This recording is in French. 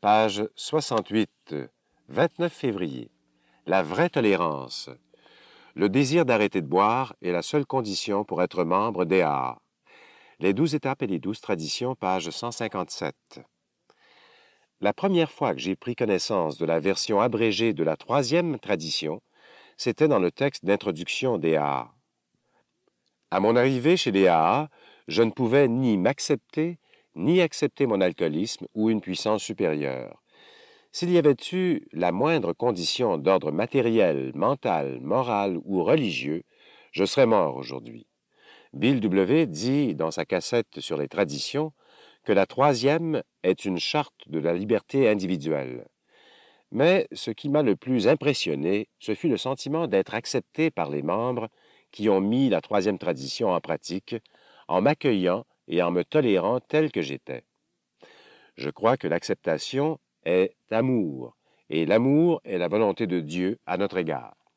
page 68, 29 février. La vraie tolérance. Le désir d'arrêter de boire est la seule condition pour être membre des AA. Les douze étapes et les douze traditions, page 157. La première fois que j'ai pris connaissance de la version abrégée de la troisième tradition, c'était dans le texte d'introduction des AA. À mon arrivée chez les AA, je ne pouvais ni m'accepter, ni accepter mon alcoolisme ou une puissance supérieure. S'il y avait eu la moindre condition d'ordre matériel, mental, moral ou religieux, je serais mort aujourd'hui. Bill W. dit dans sa cassette sur les traditions que la troisième est une charte de la liberté individuelle. Mais ce qui m'a le plus impressionné, ce fut le sentiment d'être accepté par les membres qui ont mis la troisième tradition en pratique en m'accueillant et en me tolérant tel que j'étais. Je crois que l'acceptation est amour, et l'amour est la volonté de Dieu à notre égard.